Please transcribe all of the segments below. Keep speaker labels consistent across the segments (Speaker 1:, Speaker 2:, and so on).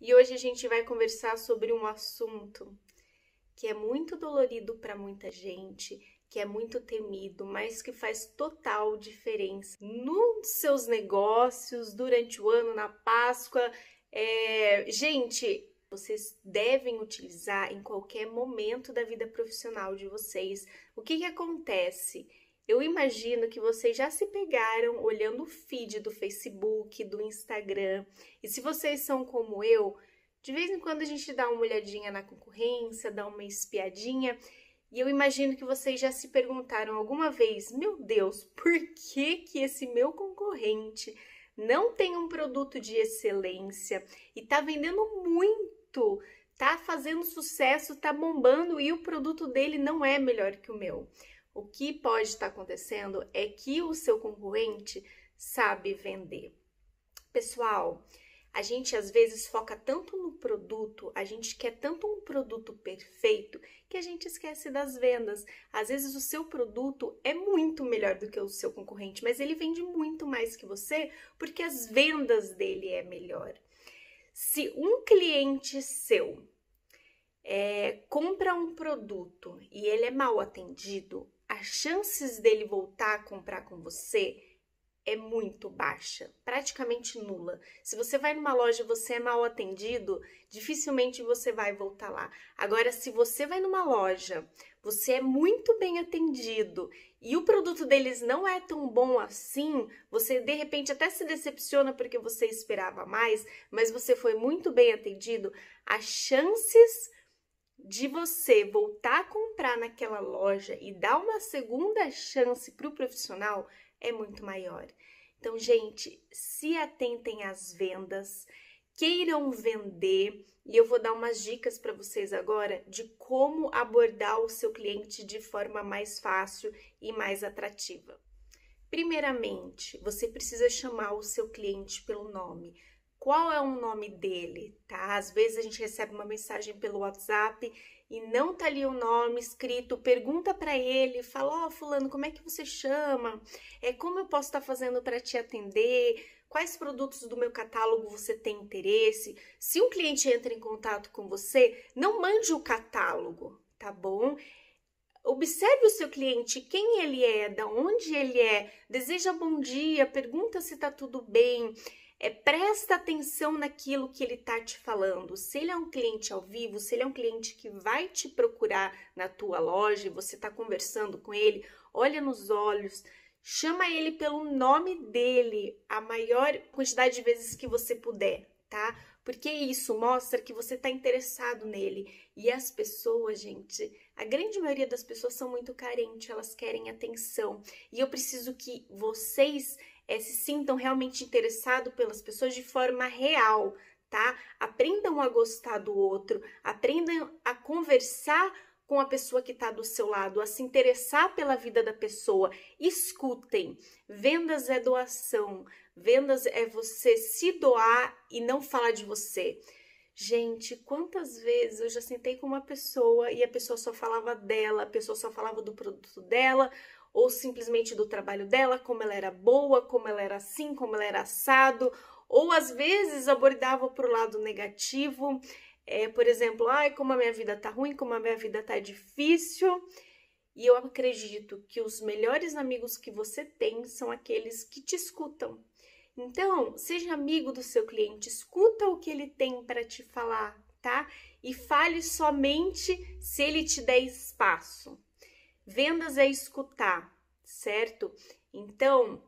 Speaker 1: E hoje a gente vai conversar sobre um assunto que é muito dolorido para muita gente, que é muito temido, mas que faz total diferença nos seus negócios, durante o ano, na Páscoa. É... Gente, vocês devem utilizar em qualquer momento da vida profissional de vocês. O que, que acontece? Eu imagino que vocês já se pegaram olhando o feed do Facebook, do Instagram. E se vocês são como eu, de vez em quando a gente dá uma olhadinha na concorrência, dá uma espiadinha. E eu imagino que vocês já se perguntaram alguma vez: meu Deus, por que, que esse meu concorrente não tem um produto de excelência e tá vendendo muito, tá fazendo sucesso, tá bombando e o produto dele não é melhor que o meu? O que pode estar acontecendo é que o seu concorrente sabe vender. Pessoal, a gente às vezes foca tanto no produto, a gente quer tanto um produto perfeito que a gente esquece das vendas. Às vezes o seu produto é muito melhor do que o seu concorrente, mas ele vende muito mais que você porque as vendas dele é melhor. Se um cliente seu é, compra um produto e ele é mal atendido, as chances dele voltar a comprar com você é muito baixa, praticamente nula. Se você vai numa loja e você é mal atendido, dificilmente você vai voltar lá. Agora, se você vai numa loja, você é muito bem atendido e o produto deles não é tão bom assim, você de repente até se decepciona porque você esperava mais, mas você foi muito bem atendido, as chances de você voltar a comprar naquela loja e dar uma segunda chance para o profissional é muito maior. Então, gente, se atentem às vendas, queiram vender e eu vou dar umas dicas para vocês agora de como abordar o seu cliente de forma mais fácil e mais atrativa. Primeiramente, você precisa chamar o seu cliente pelo nome qual é o nome dele, tá? Às vezes a gente recebe uma mensagem pelo WhatsApp e não tá ali o nome escrito, pergunta para ele, fala: "Ó, oh, fulano, como é que você chama? É como eu posso estar tá fazendo para te atender? Quais produtos do meu catálogo você tem interesse?" Se um cliente entra em contato com você, não mande o catálogo, tá bom? Observe o seu cliente, quem ele é, da onde ele é, deseja bom dia, pergunta se tá tudo bem. É, presta atenção naquilo que ele está te falando. Se ele é um cliente ao vivo, se ele é um cliente que vai te procurar na tua loja, você está conversando com ele, olha nos olhos, chama ele pelo nome dele a maior quantidade de vezes que você puder, tá? Porque isso mostra que você está interessado nele. E as pessoas, gente, a grande maioria das pessoas são muito carentes, elas querem atenção. E eu preciso que vocês é, se sintam realmente interessados pelas pessoas de forma real, tá? Aprendam a gostar do outro, aprendam a conversar com a pessoa que está do seu lado, a se interessar pela vida da pessoa. Escutem. Vendas é doação. Vendas é você se doar e não falar de você. Gente, quantas vezes eu já sentei com uma pessoa e a pessoa só falava dela, a pessoa só falava do produto dela ou simplesmente do trabalho dela, como ela era boa, como ela era assim, como ela era assado, ou às vezes abordava para o lado negativo, é, por exemplo, ai, como a minha vida tá ruim, como a minha vida tá difícil. E eu acredito que os melhores amigos que você tem são aqueles que te escutam. Então, seja amigo do seu cliente, escuta o que ele tem para te falar, tá? E fale somente se ele te der espaço. Vendas é escutar, certo? Então,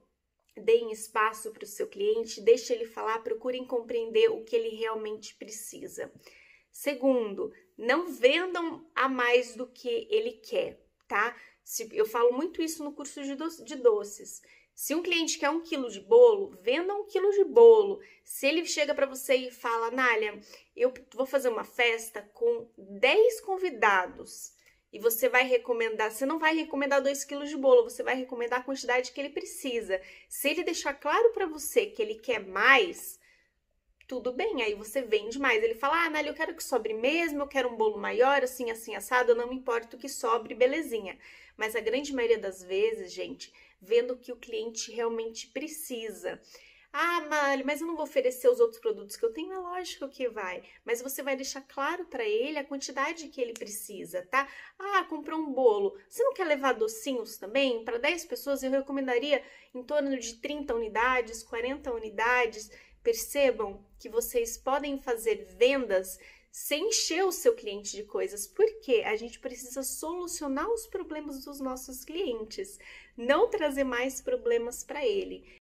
Speaker 1: deem espaço para o seu cliente, deixe ele falar, procurem compreender o que ele realmente precisa. Segundo, não vendam a mais do que ele quer, tá? Se, eu falo muito isso no curso de, doce, de doces. Se um cliente quer um quilo de bolo, venda um quilo de bolo. Se ele chega para você e fala, Nália, eu vou fazer uma festa com 10 convidados e você vai recomendar, você não vai recomendar 2 quilos de bolo, você vai recomendar a quantidade que ele precisa. Se ele deixar claro para você que ele quer mais, tudo bem, aí você vende mais. Ele fala, ah, Nelly, eu quero que sobre mesmo, eu quero um bolo maior, assim, assim, assado, eu não me importo que sobre, belezinha. Mas a grande maioria das vezes, gente, vendo o que o cliente realmente precisa. Ah, Mali, mas eu não vou oferecer os outros produtos que eu tenho. É lógico que vai, mas você vai deixar claro para ele a quantidade que ele precisa, tá? Ah, comprou um bolo. Você não quer levar docinhos também? Para 10 pessoas eu recomendaria em torno de 30 unidades, 40 unidades. Percebam que vocês podem fazer vendas sem encher o seu cliente de coisas, porque a gente precisa solucionar os problemas dos nossos clientes, não trazer mais problemas para ele.